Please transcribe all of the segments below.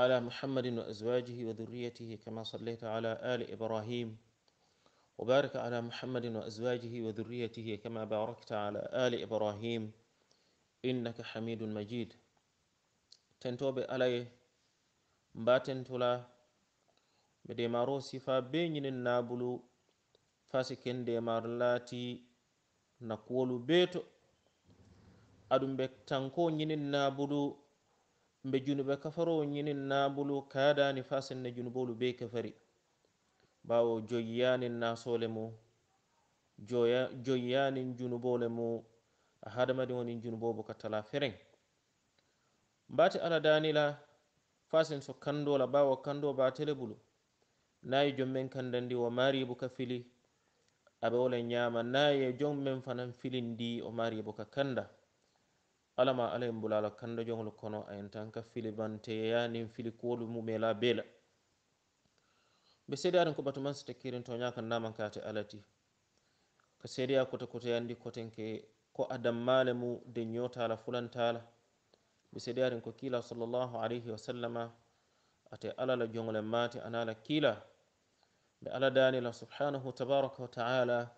على محمد وأزواجه وذريته كما صليت على آل إبراهيم وبارك على محمد وأزواجه وذريته كما باركت على آل إبراهيم إنك حميد مجيد تنتوب عليه مباتن تلا بديمارو سفا بينين النابلو فاسكن ديمار لاتي نقول بيتو أدم بك تنكو نابلو mbe junuɓe kafaroo ñinin naabulu kaadaani fasin ne junuboolu bee kafari baawo joyyaanin naasoole mu joyyaanin junuboole mu a hadamadi wonin junuboobo ka tala feren mbaati ala daanila fasin so kandoola baawo kandoo baatele bulu naayi jom men kandandi e o maariibo ka fili aɓe wole ñaama naayi e jom men fanan filin ndi o maariibo ka kannda alama alla en bulala kando jongol kono ayen tan ka filibanteya nin fili kuwolu mumela bela be seeɗi aren ko batuman si tekkirin to ñaka ndaman kate alati ka seeɗiya kote kote yandi kotenke ko adammale mu deñotala fulantala be seeɗi aren ko kiila salllahu alayhi wa sallama ate alala jongolen mate anala kiila be ala danila subhanahu tabaraka wa taala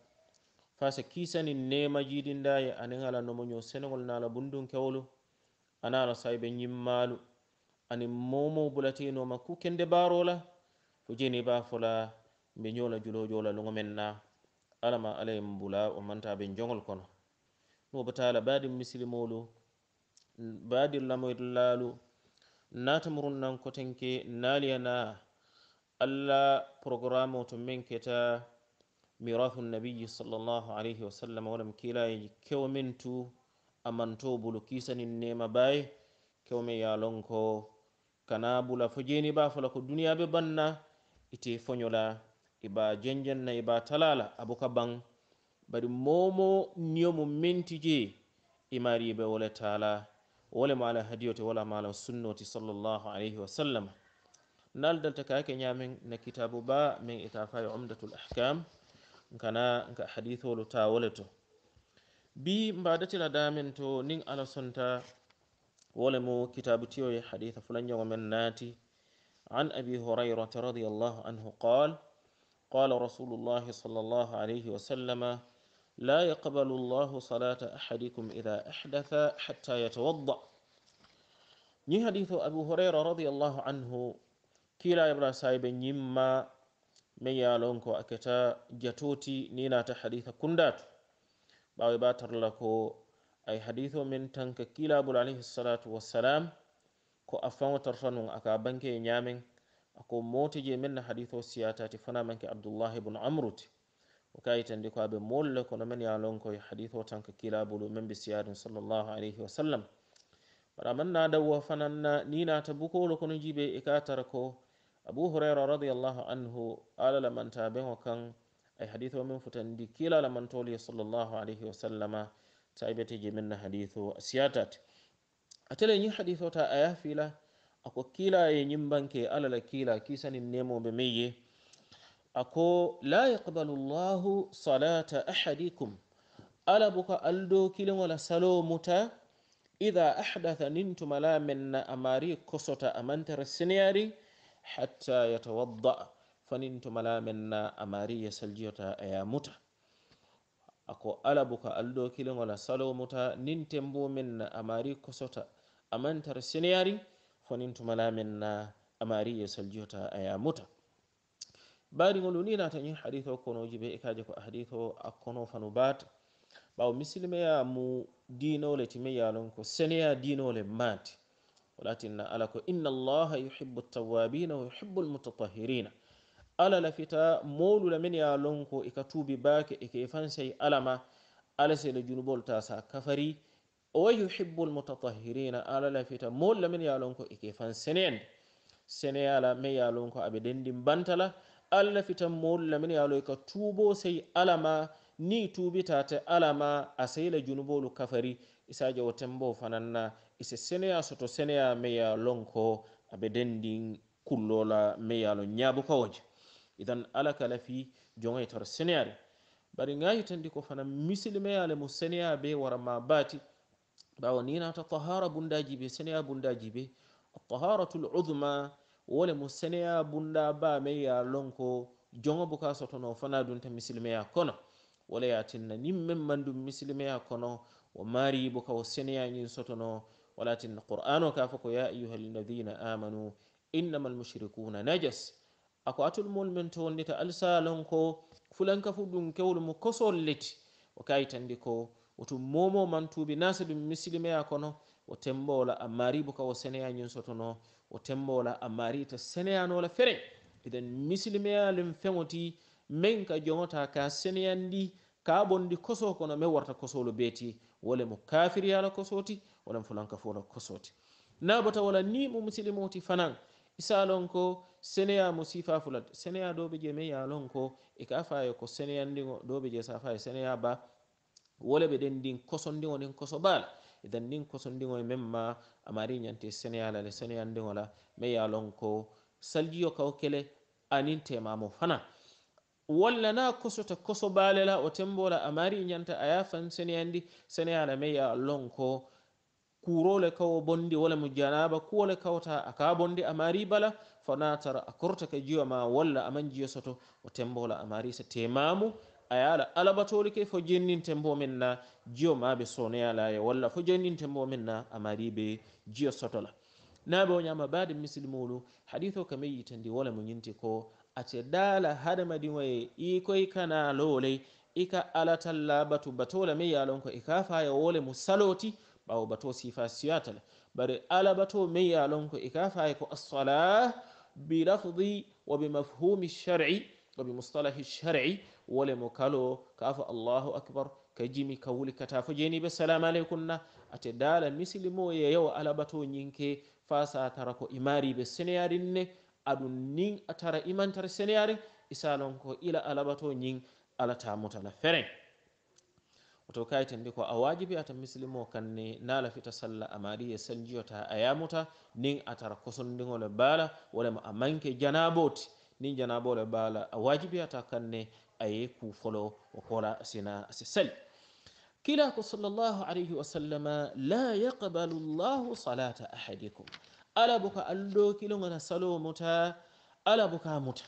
fasa kisani nema jidindaye anin ala nomoño senegol nala bundun kewolu anano sayibe yimmalu ani momo bulatenoma ku kende barola fojeni bafola be ñola julojola lugomenna alama alayen bula o mantaɓe jogol kono nuba taala badi misilimolu badi lamoylalu natamurunnan kotenke naliyana allah programme to min keta mirahu nabiyi sallallahu alayhi wa sallam wolem kilay kewmen tu amanto bulu kisanin nema baye kewme yalonko kana bula fo jeni ba fola ko duniya be banna ite foñola iba jenjenna iba talala abuka ban bari momo niyomu menti je imariibe wole tala wolemo ala hadiyote wala mala sunnoti sallllahu alayhi wa sallam naldalta kake ñamen na kitabu ba min itafayi umdatu l ahkam kana nka haditholu tawole woleto bi mbadati la damen to ning ala sonta wole mo kitabu tiyo ya haditha fulanyo wa mennati an abi hurayra رضي الله عنه قال قال رسول الله صلى الله عليه وسلم لا يقبل الله صلاة أحدكم إذا أحدث حتى يتوضع ني حديث أبو هريرة رضي الله عنه كلا يبرا سايب نيما min ye lon ko a keta jatoti ni nata haditha kundatu ɓawe ɓa tarla ko ay haditho min tanka kilabol alayhi salatu wassalam ko a fawotarta nun aka banke ñamen ako moti je min na haditho siyatati fana manke abdullah bun amrut o kayitandi ko aɓe molle kono min ya lon ko e haditho tanka kilabolu min be siyadin salllah alayhi wasallam baɗa manna dawwa fananna ni nata bukolo kono jiɓe e ka tara ko abu huraira radiallahu anhu alalamantaabeo kan ay hadiho min futandi kilalamantoolu ye salllahu alayhi wasallama taibeteji minna hadiho siyatat atele ñin hadiho ta aya fila ako kila ye ñin banke alala kila kisani nemoɓe me ye ako la yaqbalu llahu salata ahadikum ala buka aldo kilengola salo muta ida ahdatha nin tumala menna amari kosota amantere siniyari hatta yatawadda fanintu malamenna amari yasaljiyota ayamuta ako alabuka aldo kilingola salomuta nintembumen amari kosota amantar siniyari fanintu malamenna amari yasaljiyota ayamuta baɗigolu ni natañin hadiseo konoji be e kaje ko hadiseo a kono fanu bata ɓawo misilmeya mu dinole timi yalon ko senéya dinole mate o latinna ala ko inna allaha yuhibu tawabina wa yuhibu lmutatahirina ala lafita molula min ya lonko ika e tuubi baake ike e fansey alama ala sele junubol ta sa kafari wa yuhibu lmutatahirina ala lafita molula min ya lonko ike e fan seneende sene ala min ya lonko aɓe dendin bantala ala lafita molula min ya lo ika tuubo sey alama ni tuubitate alama a seyla junubolu kafari isaje o tembo fananna ise seneya soto seneya meya lonko aɓe dendin kullola meyalo ñabo kawoje idan alakala fi jogay tor seneyare bari gayi tandi ko fana misilmeyale mo seneya be wara ma bati bawa ninata tahara bundaji be seneya bundaji be taharatu ludma wole mo seneya bunda ba meya lonko jogo buka sotono fana dunta misilmeya kono wala yatinna nin men mandum misilmeya kono o mari bukawo seneya ñin sotono walakin qur'ano ka foko ya ayuha lladina amanu innama almushrikuna najas ako atolmol men to wonnita alsalon ko fulanka fu ɗum kewol mo kosol leti o kayi tandi ko otum momo mantuɓe nasa ɗum misilimeya kono o tembowola ammari boka o seneya ñinsotono o tembowola ammari to seneyanola fere iden misilimeyalen feŋoti min ka joŋota ka seneyandi ka bondi koso kono min warta kosolo beeti wole mo kafiriyala kosoti wonan fulanka fo no kosoti naabota wala ni mo musilimoti fanan isalon ko seneya mo sifa fulat seneya doɓe je ma yalon ko e ka fayo ko seneyandio doɓe je sa fayo seneya ba wole ɓe ɗen ndin kosondio ndin koso baal edan ndin kosondio e men ma amari ñanti seneyala le seneyandiola ma yalon ko saljiyo kaw kele anin temamo fana walla na kosota koso baalela o tembola amari ñanta aya fan seneyandi seneyala ma yalon ko kurole kawo bondi wala mo janaba kuwole kawta aka bondi amari bala fanatara a kortake jiwa ma walla aman jiyo soto o tembola amari so temamu a yala alabatoli ke fo jenninteboo men na jiyo maɓe soneyalaya walla fo jenninteboo men na amari ɓe jiyo sotola naɓe o ñama bade misilmolu haɗith o kam yitandi wala mo ñinti ko ate dala hadamadi waye i koye kana lowolay ika alatal labatu batola me yalon ko ika faya wole mo saloti ɓawo bato sifa siyatal bare ala bato meyalon ko e ka fayi ko assalah bi lafdi wa bi mafhumi shari wa bi mustalahi shari wole mo kalo kafa allahu acbar ka jimi ka wuli katafo jeeniɓe salamu aleykum na ate dala misilimo ye yaw ala bato ñinke fa satara ko imariɓe seneyarin ne aɗum nin atara imantara seneyarin isalon ko ila ala bato ñin alatamutala feren woto kayiten de ko a wajibi ata muslimo kanne nala fita salla amaɗi e sanjiyota a yamuta nin atara kosondigole baala walamo a manke janaboti nin janabole baala a wajibi ata kanne aye kufolo o kola sina asi sali kila ko sallllahu alayhi wa sallama la yaqbalu llahu salata ahadikum ala boka allo kilogona salo muta ala boka muta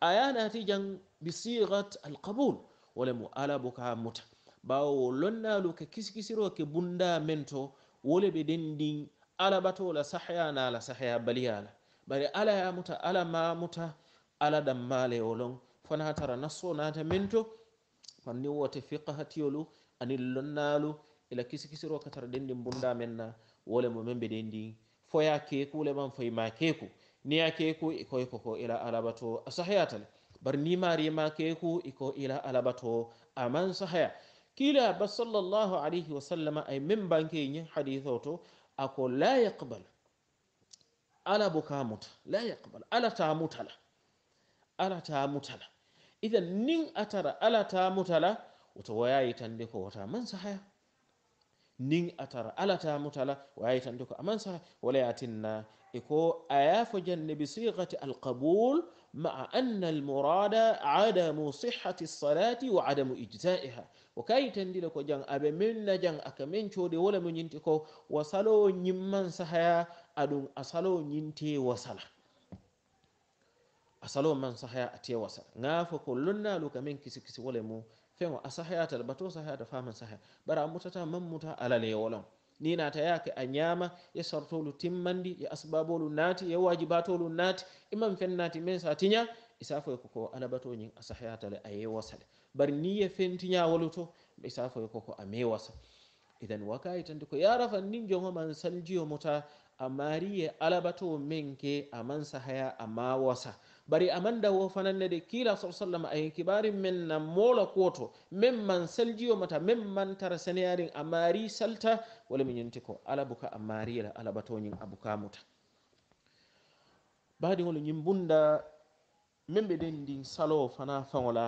aya naati jan bisirat alqabul walamo ala boka muta ɓawo wo lonnalu ke kiskisiro ke bunda men to wole ɓe denndin ala ɓatola sahya nala sahya baliyala bari ala yamuta ala mamuta ala dammale olon fana tara nasso nata men to fanni wote fiqahatiyolu ani lonnalu ila kisikisiro ka tara denndin bunda menna wole mo men ɓe denndin foya keeku le man foyma keeku niya keeku ikoy koko ila alabato sahya tale bari ni mari ma keeku iko ila alabato aman sahya kiila ba sallllahu alayhi wa sallama ay men bankeyi ñin hadith o to ako la yaqbal ala boka muta la yaqbal alata mutala alata mutala ihan nin atara alata mutala woto wayayi tande ko wota man sahaya nin atara alata mutala wayayi tande ko aman sahaya walayatinna e ko a yaafo jannabi sigati alqabul مع أن المراد عدم صحة الصلاة وعدم إجزائها وكاي تندلك جن أب من جن أكمن شود ولا من ينتكو وصلوا نمن سهيا أدن أصلوا ننتي وصلا أصلوا من سهيا أتي وصلا نعف كلنا لك من كسي كسي ولا مو فهو أصحيا تلبتو سهيا تفهم سهيا برا متى من متى على لي ولون ni nata yaka a ñama ye sartolu timmandi ye asbabolu naati ye waji batolu naati imam fen naati min sa tiña isafoye koko alabatoñin asahyatale aye wasale bari ni ye fentiña woluto isafoye koko ame wasa ihen wakayi tandi ko yarafa nin jongo man saljiyo mota a mari ye alabato min ke aman sahaya ama wasa bari amanda wo fananne de kila sa sallam ayen kibari men na moola kuoto min man saljiyo mata min man tara seneyarin a mari salta wala mi ñanti ko alabuka a mariyela alabatoñin abukamuta baadiŋolu ñiŋ bunda meŋ be deŋ ndiŋ saloo fana faŋo la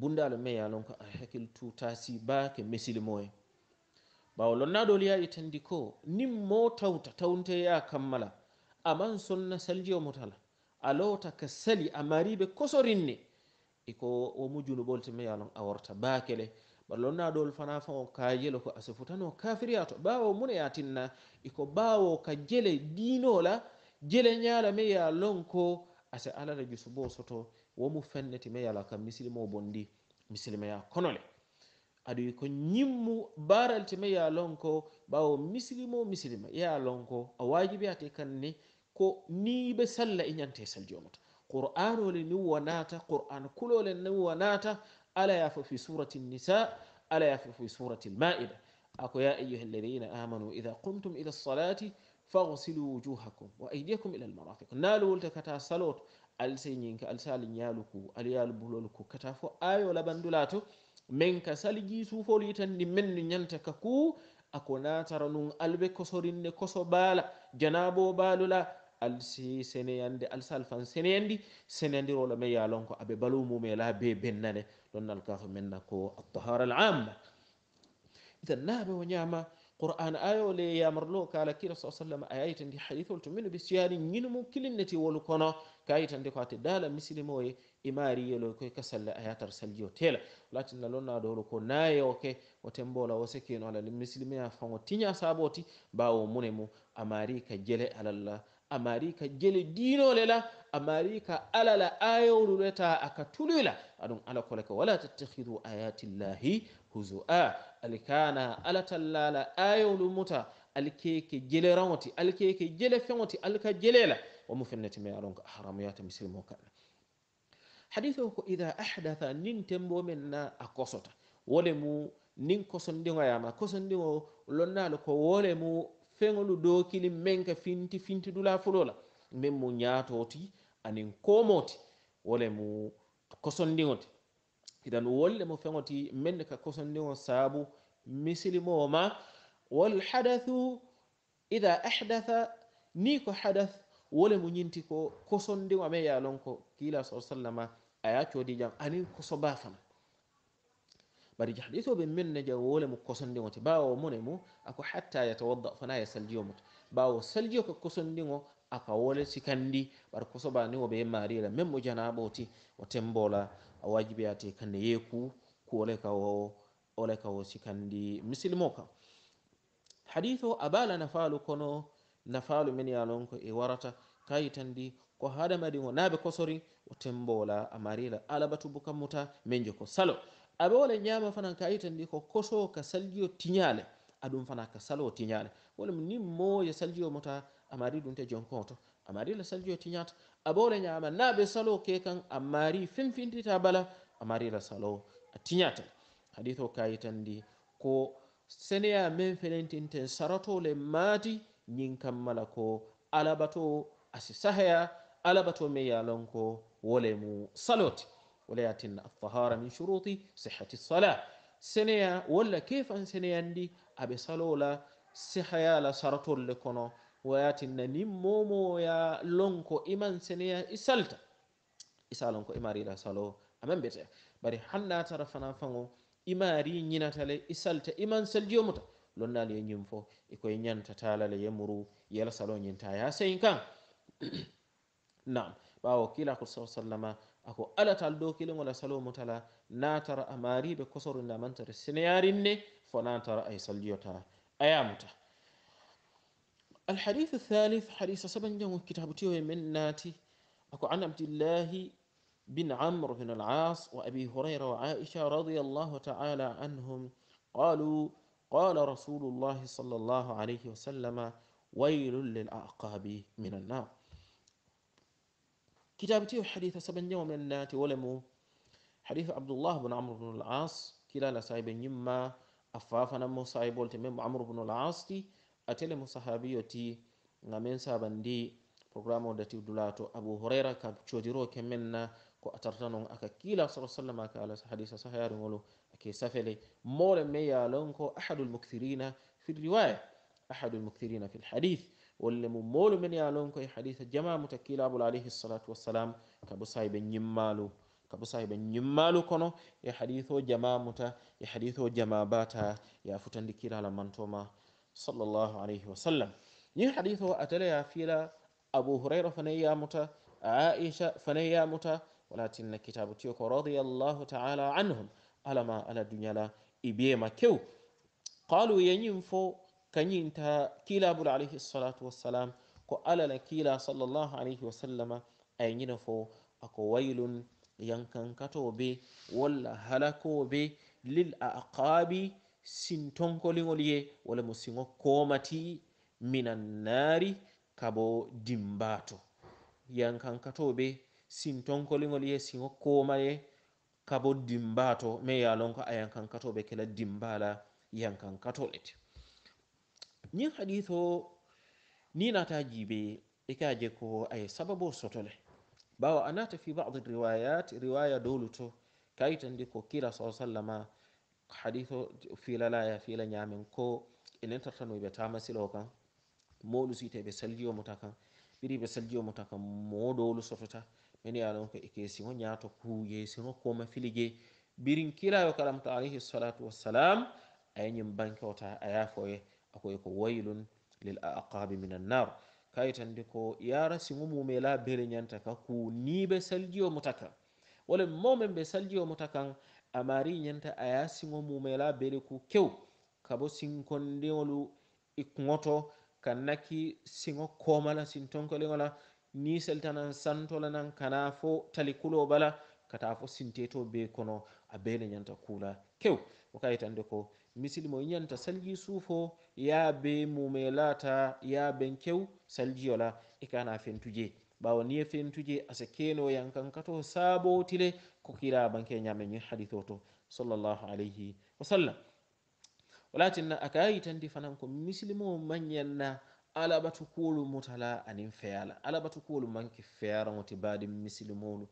bunda lu meŋ ye a loŋ ko a hakkili tutasi baake mesilimo ye bawo lonnaadoolu ye a yitandi ko niŋ moo tawuta tawunteya kamma la a maŋ sonna salijio muta la a loota ka sali a mariibe kosorinne iko e wo mu junuboolu ti meŋ ye a loŋ a warta baake le ballonnaɗol fana fao ka yelo ko ase futano kafiriya to ɓawo mune ya tinna iko ɓawo ka jele diinola jele ñala me ya lonko ase alala jusubo soto womu fenneti me yala ka misilimo bondi misilima ya konole aɗoyi ko ñimmu baralti me ya lonko ɓawo misilimo misilima ya lonko a wajibiyate kanni ko niɓe salla e ñante sal jomata qur'anole ni wonata qur'an kulole ni wonata ala yafo fi surati nisa ala yafo fi surati lmaida ako ya ayuha ladina amanu ida qumtum ila lsalati fasilu wujuhakum wa aidiakum ila lmarafik naluwolta kata salot alsayñinka alsali ñaluku alyalu bulolku kata fo ayo labandulato min ka saliji suufol yitandi min no ñanta ka ku ako natara nun alɓe kosorinne koso baala janabo baalula alsi seneyande alsal fan seneyandi seneyandirolo ma yalonko aɓe balumume la be bennane ɗon nalkako menna ko altahara al amma idan naɓe o ñama qur'an ayole yamarlo kala kira sa sallam a yayitandi hadithol to mino bisiyani ñinmo kilinneti wolu kono ka yitande ko ate dala misilimo ye imari yelo koye ka salle a yatar saljiyo tela latinna lonnaɗo holo ko nayeoke o tembola wo sekino alal misilimeya fango tiña saboti bawo mune mo amari ka jele alalla amari ka jele diinole la amari alala ala la akatulila aɗum ala wala tattakhidu ayati llahi huzua alikana ala tallala ayolu muta alkeke jele alkeke jele fewti alka jelela womo fennete me aɗon ko haramuyata misilimo kanna hadise ko ida ahdatha nin tembo men na a kosota wole mu nin kosondiŋoyama kosondiŋo lonnalo ko wole mu feŋolu dokili meŋ ka finti finti dula fulo la meŋ mu ñaatoti anin komoti wole mu kosondiŋote idan wolle mo feŋoti menne ka kosondiŋo saabu misilimowo ma walhadathu ida ahdatha ni ko hadath wole mu ñinti ko kosondiŋo ame ye lon ko kiila sa sallama a ye coodijaŋ anin kosoba fana bari jahdito ɓe menne jaŋ wole mu kosondiŋote bawo mone mu ako hatta yatawadda fana ye saljiyo mut bawo saljiyo ko kosondiŋo aka wole sikandi bar ko sobani o ɓe marira même mo jana boti o tembola wajibi ate kande yeku ku wole ka o wole ka o sikandi misilimo kam hadith o nafalu kono nafalu men yalon ko e warata kayi tandi ko hada haɗamari o naɓe kosori o tembola a marila alabatubu kammuta men joko salo abe wole nyama fanan kayi tandi ko koso ka saljiyo tinyale adum fanaka salo tinyale wala ni ya saljiyo mota a mari ɗum te jonkoto a mari la sal joti ñata a ɓole ñama naɓe salo ke kan a mari finfindita bala a mari la salo a tiñata hadith o kayitan di ko seneya min felentinten saratole maati ñin kammala ko alabato asi sahaya alabato min yalonko wole mu salote wala yatinna altahara min shuruti sihati sala seneya walla kefan seneyandi aɓe salola sehayala saratolle kono wayatinna nin momoya lonko iman seneya i salta isa lonko imarira salo amen beteya bari hannda tara fana fango imari ñinatale i salta iman saljomuta lonnal ye ñin fo i koye ñanta talale ye muru yela salo ñinta ya sey kan nam ɓawo kilako saw sallama ako alatal do kilegola salo mutala natara amariɓe kosorunde amantare seneyarinne fo natara ay saljiyota ayamuta الحديث الثالث حديث سبنجم كتاب تيو من ناتي أكو عن عبد الله بن عمرو بن العاص وأبي هريرة وعائشة رضي الله تعالى عنهم قالوا قال رسول الله صلى الله عليه وسلم ويل للأعقاب من النار كتاب تيو حديث سبنجم من ناتي ولمو حديث عبد الله بن عمرو بن العاص كلا لسايب يما أفافنا مصايب سايبولت عمرو بن العاص تي a telemo sahabio ti gamen sabandi programme o dati dulato abou horaira ka codiro kemenna ko a tarta non aka kila sa sallam aka ala hadisa sahayaringolu ake safele mole me yalon ko ahadu lmoktirina fi riwaya ahadu lmoktirina fi lhadith wolle mo molu men yalon ko e hadisa jama muta kilabol alayhi salatu wassalam kabo sahibe ñimmalu kabo sahibe ñimmalu kono e hadith o jama muta e hadith o jama bata ya futandi kilala mantoma صلى الله عليه وسلم ني حديث أتليا فيلا أبو هريرة فنيا متى عائشة فنيا متى ولكن كتاب تيوك رضي الله تعالى عنهم على ما على الدنيا لا إبيما كيو قالوا ينفو كنينتا كيلا أبو عليه الصلاة والسلام كو ala كيلا صلى الله عليه وسلم sallama ay ñina fo ako waylun yankankato ولا walla halako be sintonkoliŋolye wole mo siŋo komati minannaari kabo dimbaato yankankatoɓe sintonkoliŋolye siŋo komaye kabo dimbaato ma ye lonko a yankankatoɓe kela dimbala yankankatolete ñin hadiso ni nata jiibe e ka je ko aye sababo sotole bawo anata fi bad riwayat riwaya dowluto kayitandi ko kira saa sallama hadiso filalaya fila ñamen ko enen tartanoɓe tamasilo kan moolu siteɓe saljio muta kan ɓiriɓe saljio muta kan moɗolu sotota min ya ɗon ko e kesino ñato kuuye sino koma filije birin kilayo kalamto alayhi salatu wassalam ayañin bankeota ayafoye akoye ko waylun lil aqabi min annar kayi tandi ko yara sigo mume la bele ñanta ka ku niɓe saljio muta kan walla momen ɓe saljio muta kan amari ñanta a ya siŋo mumela bele ku kew kabo sinkondiŋolu i kuŋoto kannaki siŋo komala sintonkoliŋo la ni seltanan santola nan kana fo talikulo bala kata fo sinteto be kono a bele ñanta kula kew wokayitande ko misilimo i ñanta salji suufo ya be mumelata ya ben kew saljiyo la i kana fentu je bawo niye fentuji ase kenoyan kankato sabotile ko kirabanke ñameñi haditho to sallllahu alayhi wa sallam o latinna a kayi tandi fanan ko misilimo mañenna alabatu kuolu mutala anin feyala alabatu kuolu manke feyaraŋo ti badi misilimolu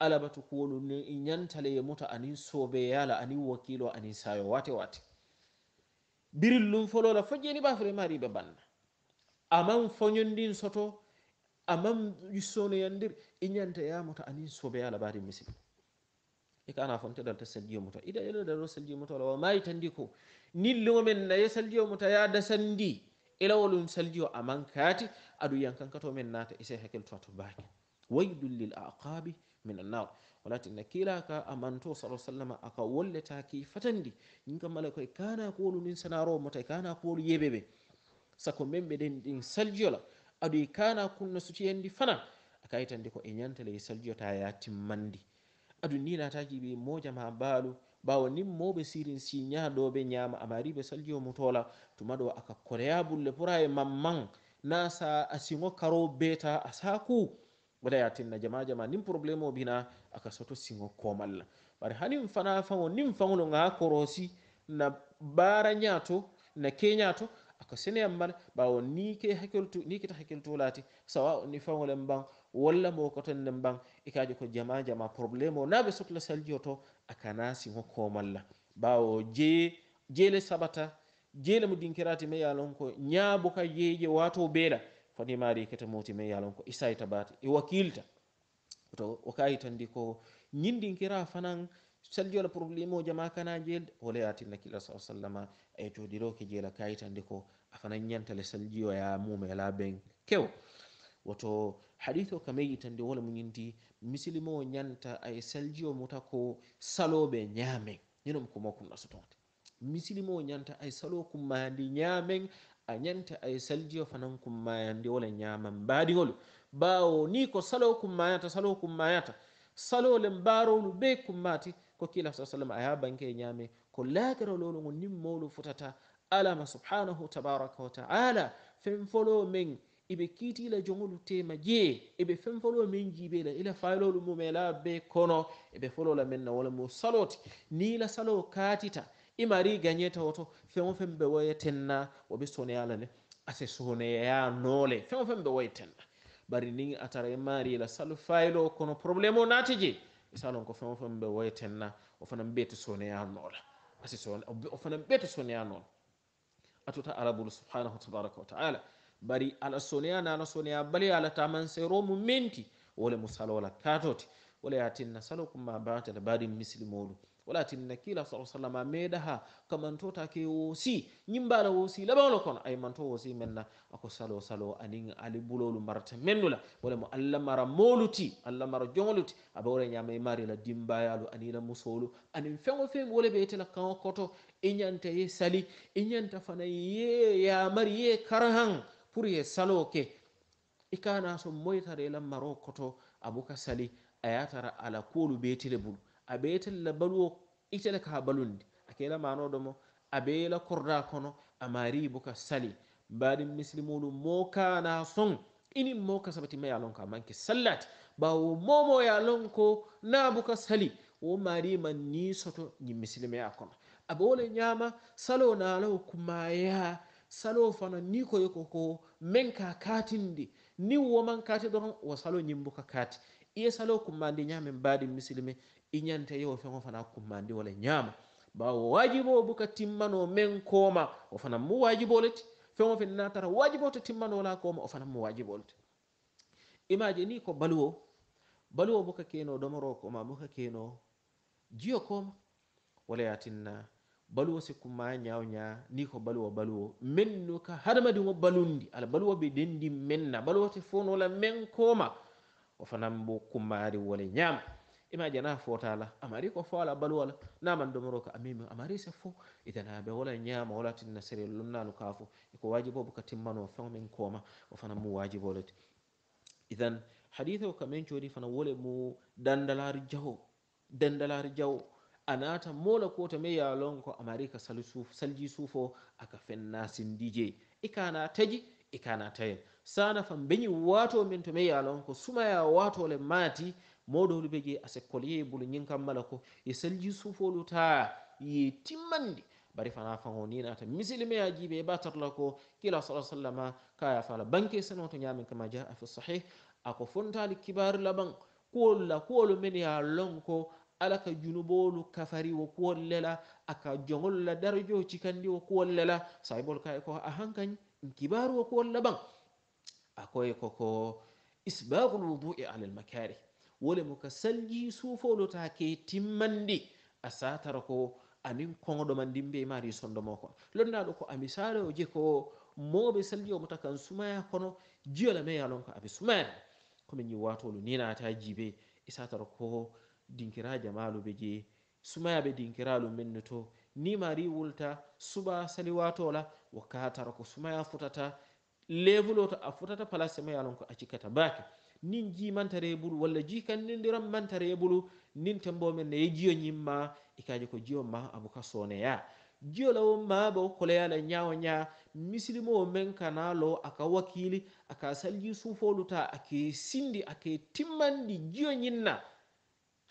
alabatu kuolu ñantale ye muta anin sobeyala anin wakilo anin sayo wate wate birillum folola fo jeni bafre mari be banna aman foñondin soto amam yussono yandir iñanta yamuta anin ala bari misi e kana fonte dal tasal jiyomuta ida ila dal sal jiyomuta wala mayi tandi ko nillugo men naye sal jiyomuta ya da sandi ila wolum sal jiyo aman kati adu yankankato men nata ise hakel to to baki waydul lil aqabi min annar walatinna kilaka sallallahu sa sallama aka wolleta ki fatandi ñinka malako koye kana kuwolu nin sanaro mota kana kuwolu yebebe sako men ɓe ɗen ɗin saljiyola aɗoye kana kunno suti yandi fana akayi tande ko e ñanta ley saljiyo ta ya timmandi adu ni nataji ɓe mojama baalu bawo nin moɓe sirin si ñaɗoɓe ñama amariɓe saljiyo mu tola tumaɗo aka koreya bulle pour aye mamman na sa a sigo karo beta a saku wala ya tinna jama jama nin probléme o bina aka soto sigo komalla bare hanin fana fano nin fanolo ga korosi na baara ñato na ke ñato ako sene yambane bawo nike hakkiltu ni kita hakkiltulati sawa ni fawolen ban walla mo kotonnen ban ikaji e ko jama jama probléme o naɓe sohla salji oto akanasi ho komalla bawo jeeye jeele sabata jeele mo dinkirati ma yalon ko ñaabo ka jeeje wato beeɗa fani mari kete moti ma yalon ko isay e tabata e wakilta to wakayi tandi ko ñindinkira fanan saljola probléme o jama kana jeel wala yatilla kila sa sallama eh, e cohdiroke jeela kayitande ko afana ñantale jiyo ya mum ala ben kew woto hadithu o kame yitande wala muñinti misilima nyanta ay saljiyo jiyo mutako salobe nyame nyinom ko mokumna na misilima o nyanta ay eh, salo kummayandi nyame a eh, nyanta ay jiyo fanan kummayandi wala nyama ñaaman baadiŋolu bawo ni ko salo kummayata salo salo le mbaro lu be kummati kokkila sa sallam a yabanke e ñaame ko laakiroloono ngo nin mawlu fotata alama subhanahu tabaraka wa taala fenfolo men iɓe kiitiila jogolu tema jee eɓe fenfolo men jiibeela ila faylolu mumela be kono eɓe folola menna wala mo saloti niila salo kaatita imari gañeta woto feno fen ɓe waya tenna woɓe soneyala ne ase soneya noole feno fen ɓe waya tenna bari ni atara e maariila salo faylo kono probléme o naati jee isanon ko fen fen ɓe woyetenna o fana ɓeyta soneyanola parce que o fana ɓeyta soneyanola atuta arabul subhanahu tabaraka wa taala bari ala soneya nana soneya bali ala taman seromu menti wole mo salowala katote wole yatinna salokumma batala bari misli molum walatin nakila sa sallam a meeɗa ha ko mantota ke woosi ñimbala woosi laɓaolo kono ay manto woosi menna ako salo salo anin ali bulolu marta mennula wala mo allah mara moluti allah mara jongoluti aɓa wara ñama e maari la dimbayalu anila musolu anin fego fewi wole ɓe yetela kan koto iñanta e ye sali iñanta e fana ye yamari ye karahan pour ye salo ke ikanaso e moytare la maro koto abuka sali a yatara ala kuolu ɓeetele bulu abeetalla baluwo itele ka balundi akeela manoɗomo abeela korda kono amari boka sali mbaɗin misli muɗum mo kana son inin mo ka sabati ma yalon ka manke sallati bawo momo yalon ko na buka sali wo mari man ni soto ñi misli maya kono abole ñama salo nalaw kumaya salo fana ni koye koko men ka katindi ni woman kati doron wo salo ñimbuka kati iye salo kummandi ñamen mbaɗin misli me inyanta yewo feŋo fana kummandi wo le ñaama bawo wajibo buka timmano men koma o fana mu waajibo le fe feŋo feŋ na tara waajibo to timmano la kooma o fana mu waajibo le imaje ni ko baluwo baluwo buka keno domoro koma buka keno jio koma wala yatinna baluwo si kuma nyaaw nya ni ko baluwo baluwo men no ka hadamadi mo balundi ala baluwo be dendi men na baluwo te fono la men koma o fanaŋ bo kummaari wole ñaama ima jana fotala amari ko fo ala balu wala man domoro ka amima amari se fo itana be wala nyama wala tin na sere lunna lunnalu kafo ko wajibo bu katim katimmano fa min koma o fana mu wajibo lati idan hadithu ka kamen cori fana wole mu dandalar jaho dandalar jawo anata mola ko kota me lon ko amari ka salji sufo aka fen nasin dj ikana taji ikana tayen sana fam benyi wato min to me lon ko sumaya wato le mati mawɗohol be je ase koleyebolo ñinkam mala ko e salji sufolu ta ye timmande bari fana fano ni nata misilima ya jiɓe e batarla ko kila sala sallama kaya fala banke sano to ñamen kama jaa fi sahih ako fontali kibaru laban kuwolla kuwolu men ya lonko ala ka junubolu kafari wo kuwol lela aka jogolla darajo cikandi wo kuwol lela sahibol kaye ko a hankañ kibaru wo kuwol laban akoye koko isbagul wudui alal makari wolemo ka salji suufolotaake timmandi a satara ko amin koŋoɗomandin mbe mari sondomo kon lonnaɗo ko ami sare o je ko moɓe salji omota kan sumaya kono jiyola me yalon ko aɓe sumayata komin ñi watolu ni nata jibe e satara ko dinkiraja maluɓe je sumayaɓe dinkiralu menno to ni mari wulta suɓa sali watola wakkatara ko sumaya futata lewuloto a futata palacemo yalon ko a cikkata bake nin jii mantare e ɓulu walla jii kandidiran mantare e ɓulu nin tembomen ne ye jiyo ñimma i e kaji ko jiyo ma abu ka soneya jiyolawo maɓo koloyala ñawo ña misilimo men kana lo aka wakili aka salji sufoluta ake sindi ake timmandi jiyo ñinna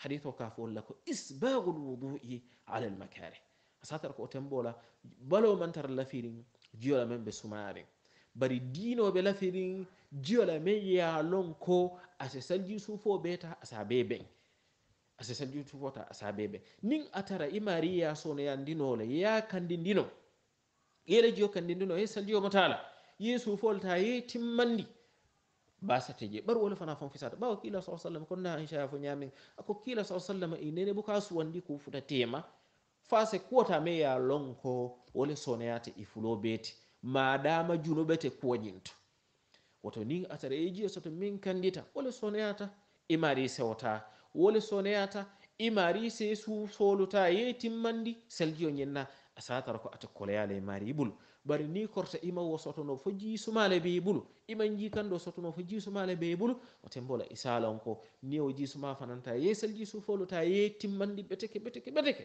hadito ka fowolla ko isbagu lwudui ala lmakare asatara ko o tembola balo mantara lafirin jiyola men ɓe sumaren bari diinoɓe lafirin jiyola men ye a lon ko ase salji suufo beta asa be beŋ ase ta suufota asa be beŋ niŋ atara i maari ye a sonoyandino le ya kandindino yele jiyo kandindino ye saljiyo mata matala ye suufol ta ye timmandi basate je bar wala fana fon fisata bawo kila sa sallam ko na insha fo nyami ako kila sa sallam inene e buka suwandi ko futa tema fase kuota me ya lonko wala soneyate ifulo beti madama junobete kuwa kuwajinto woto nin asara e jiya soto min kandita wole soneyata imari sewota wole soneyata imari se suusoluta ye timmandi seljiyo ñinna asatar ko ata koloyale e mari ibulu bari ni korta ima wo sotono fo jiisumale be ibulu ima jikando sotono fo jiisumale be ibulu oten bola isalon ko ni o jiisuma fananta ye selji suufoluta ye timmandi ɓeteke ɓeteke ɓeteke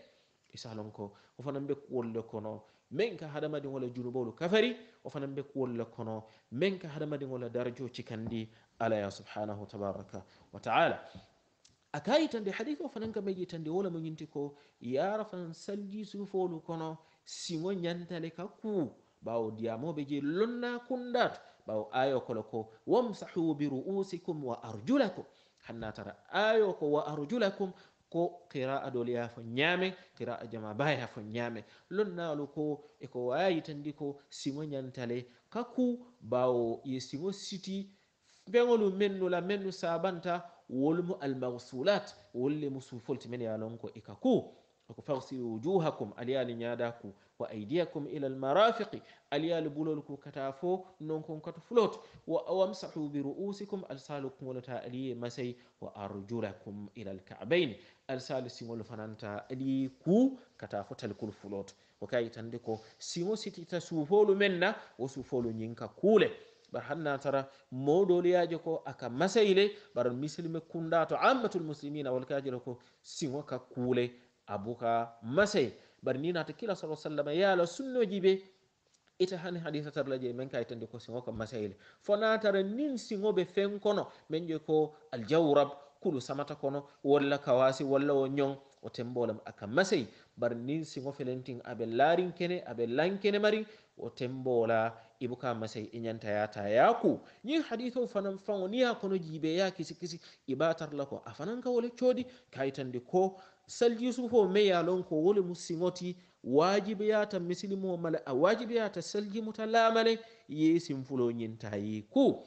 isalon ko o fanan be kuwol le kono men ka hadamadiŋo la junubolu kafari o fanan be kuwol le kono men ka hadamadiŋo la darajo cikandi ala ya subhanahu tabaraka wa taala a ka yitandi hadise o fanan ka me yitandi wo lemu ñinti ko yara fanan salji sufolu kono siŋo ñantale ka ku bawo diyamoɓe je lonna kundat bawo ayo kolo ko wamsahu bi ru'usikum wa arjulakum hanna tara ayo ko wa arjulakum ko qira'a ya fo nyame qira'a jama ya fo nyame ñaame lonnaalu ko e ko wayi tandi ko simo nyantale kaku bawo ye simo siti feŋolu mennu la mennu sabanta wolmu al almagsulat wolle mu sufolti men ya lon ko e kaku e ko fagsilu wujuhakum aliyal nyadaku wa aidiyakum ila al aliyaali aliyal bululku kata non kon kat float wa wamsahu bi ru'usikum alsaalu wa ta'aliy masay wa arjulakum ila al ka'bayn alsali siŋol fananta aɗi ku kata fotalkol fulot o kayi tande ko siŋo sitita suufolu men na wo suufolu ñinka kuule bar hanna tara modoliyaje ko aka masayle bar muslime kunda to ammatul muslimina wol kajira ko siŋo ka kuule abuka masay bar ni nata kila sa sallama yaala sunnoji be ita hani hadisa tarlaje men kayi tande ko siŋo ka masayle fona tara nin siŋo ɓe fen kono men je ko aljawrab kulu samata kono walla kawasi walla o ñon o tembolam aka masey bar nin sigo felentin aɓe laarin kene aɓe lankene mari o tembola ibuka masey e ñanta yata yaku ñin hadit o fanan fano niya kono jiibe ya kisi kisi ibatarla ko a fanan ka wole coodi kaytandi ko saljisufo meya lon ko wole mu siŋoti wajibe yata misilimo male a wajibe yata salji muta lamale yesin fulo ñintayi ku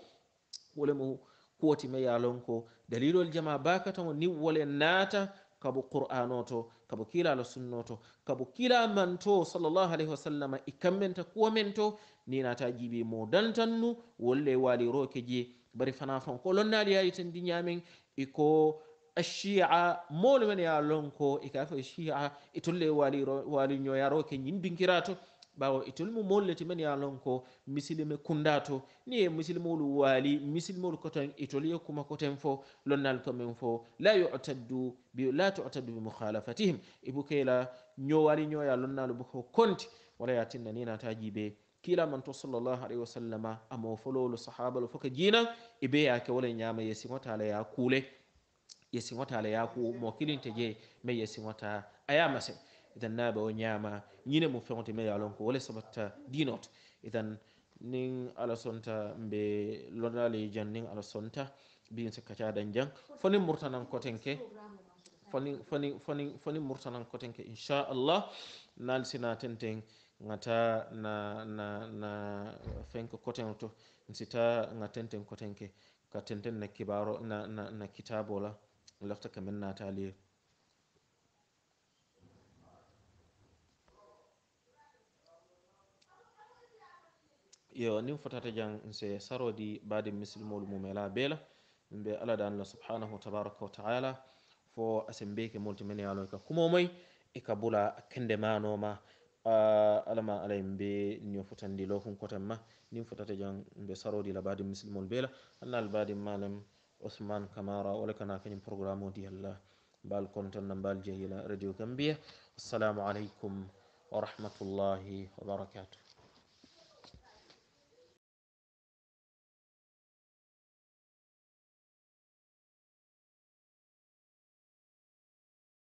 wolemu kuwotima yalonko dalilol jama baka tongo niwwole naata kabo qur'an o to kabo kiilalo sunna o to kabo kiila man to sallllahu alayhi wa sallam i e kammenta kuwa men to ni naata jiibi mo dantannu wolle waali roke je bari fana fon ko lonnaali yaali ten di ñaamen iko acia molumen yalonko ikaafo e cia e, e tolle waali waali ñoya roke ñin binkirato ɓawo e tolmu molleti men yalon ko misilime kundato ni e misilimolu waali misilimolu koten e toli e kuma koten fo lonnal komen fo la yutaddu bi la tutaddu bi mukhalafatihim ebu kayla ñowali ñoya lonnalu boko konti wala ya tinna ni nataji ɓe kilaman to sallllahu alayhi wa sallama amo folowolu sahabalu foka jiina e ɓe yake wala ñama ye siŋotala ya kuule ye siŋotala ya ku mo kilinte je ma ye siŋota aya mase idan na ba nyama ñine mu feŋote me ye a lon ko wo le sabatta diino idan nin ala sonta mbe lonali jan nin ala sonta biin sikka dan jan fonin murtanan kotenke fonin fonin fonin fonin murtanan kotenke insha Allah naal sina tenten ngata na na na fenko koten to sita ngatenten kotenke ka tenten na kibaro na na, na kitabola lafta kamen nataliye yo nin fotata jan nse sarodi baade misilmolu mum ela beela ɗum ɓe ala daanla subhanahu wa tabaraka wa taala fo asen beke multimen e yano ka kumomoy e ka bula kende manoma alama alay be nio fotandi lokun koten ma nin fotata jan ɓe sarodi la baade misilmolu beela annal baade malam ousman camara wala kana kañum programme o diyalla mbal kontanna mbal jeeyila radio gambia assalamu aleykum wa rahmatullahi wa barakatuh